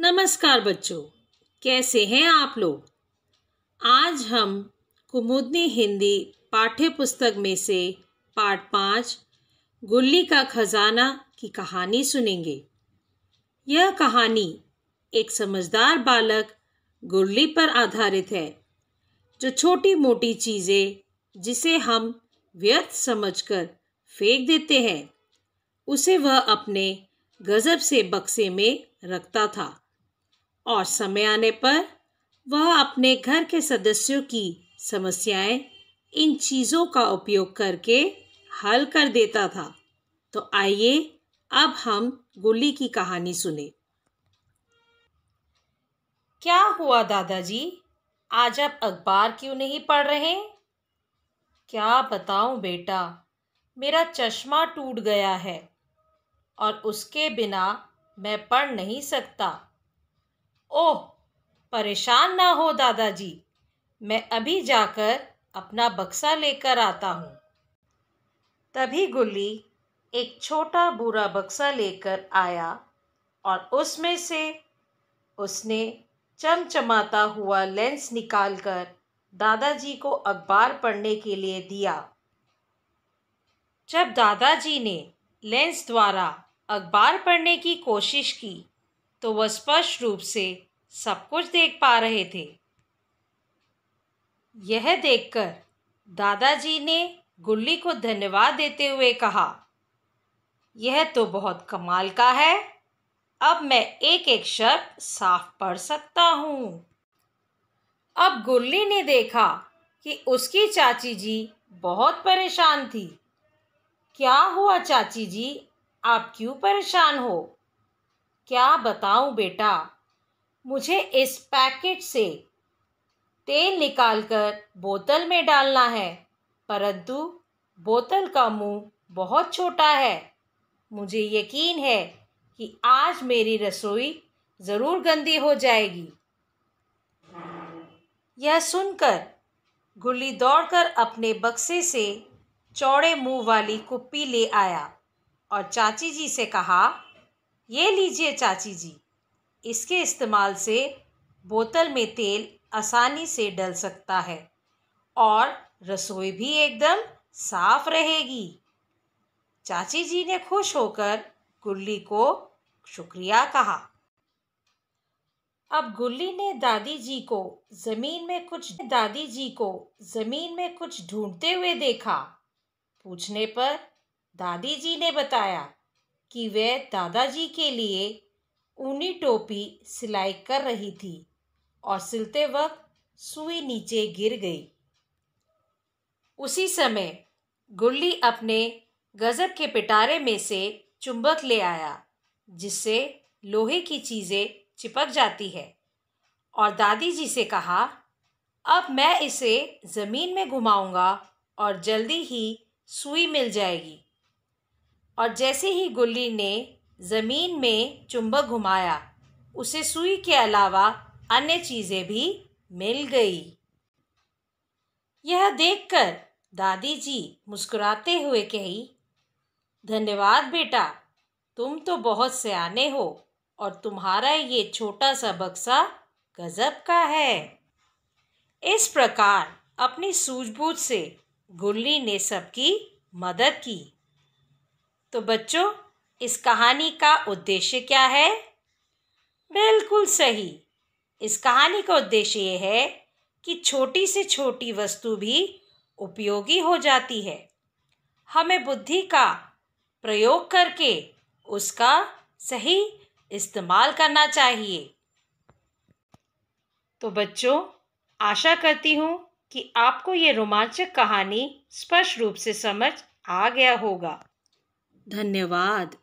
नमस्कार बच्चों कैसे हैं आप लोग आज हम कुमुदनी हिंदी पाठ्य पुस्तक में से पाठ पाँच गुल्ली का खजाना की कहानी सुनेंगे यह कहानी एक समझदार बालक गुल्ली पर आधारित है जो छोटी मोटी चीज़ें जिसे हम व्यर्थ समझकर फेंक देते हैं उसे वह अपने गज़ब से बक्से में रखता था और समय आने पर वह अपने घर के सदस्यों की समस्याएं इन चीज़ों का उपयोग करके हल कर देता था तो आइए अब हम गुल्ली की कहानी सुने क्या हुआ दादाजी आज आप अखबार क्यों नहीं पढ़ रहे क्या बताऊं बेटा मेरा चश्मा टूट गया है और उसके बिना मैं पढ़ नहीं सकता ओह परेशान ना हो दादाजी मैं अभी जाकर अपना बक्सा लेकर आता हूँ तभी गुल्ली एक छोटा बुरा बक्सा लेकर आया और उसमें से उसने चमचमाता हुआ लेंस निकालकर दादाजी को अखबार पढ़ने के लिए दिया जब दादाजी ने लेंस द्वारा अखबार पढ़ने की कोशिश की तो वह स्पष्ट रूप से सब कुछ देख पा रहे थे यह देखकर दादाजी ने गुल्ली को धन्यवाद देते हुए कहा यह तो बहुत कमाल का है अब मैं एक एक शब्द साफ पढ़ सकता हूँ अब गुल्ली ने देखा कि उसकी चाची जी बहुत परेशान थी क्या हुआ चाची जी आप क्यों परेशान हो क्या बताऊं बेटा मुझे इस पैकेट से तेल निकालकर बोतल में डालना है परंतु बोतल का मुंह बहुत छोटा है मुझे यकीन है कि आज मेरी रसोई ज़रूर गंदी हो जाएगी यह सुनकर गुल्ली दौड़कर अपने बक्से से चौड़े मुंह वाली कुप्पी ले आया और चाची जी से कहा ये लीजिए चाची जी इसके इस्तेमाल से बोतल में तेल आसानी से डल सकता है और रसोई भी एकदम साफ रहेगी चाची जी ने खुश होकर गुल्ली को शुक्रिया कहा अब गुल्ली ने दादी जी को जमीन में कुछ दादी जी को जमीन में कुछ ढूंढते हुए देखा पूछने पर दादी जी ने बताया कि वह दादाजी के लिए ऊनी टोपी सिलाई कर रही थी और सिलते वक्त सुई नीचे गिर गई उसी समय गुल्ली अपने गज़ब के पिटारे में से चुंबक ले आया जिससे लोहे की चीज़ें चिपक जाती है और दादी जी से कहा अब मैं इसे ज़मीन में घुमाऊंगा और जल्दी ही सुई मिल जाएगी और जैसे ही गुल्ली ने ज़मीन में चुंबक घुमाया उसे सुई के अलावा अन्य चीज़ें भी मिल गई यह देखकर दादी जी मुस्कुराते हुए कही धन्यवाद बेटा तुम तो बहुत सयाने हो और तुम्हारा ये छोटा सा बक्सा गज़ब का है इस प्रकार अपनी सूझबूझ से गुल्ली ने सबकी मदद की तो बच्चों इस कहानी का उद्देश्य क्या है बिल्कुल सही इस कहानी का उद्देश्य ये है कि छोटी से छोटी वस्तु भी उपयोगी हो जाती है हमें बुद्धि का प्रयोग करके उसका सही इस्तेमाल करना चाहिए तो बच्चों आशा करती हूँ कि आपको ये रोमांचक कहानी स्पष्ट रूप से समझ आ गया होगा धन्यवाद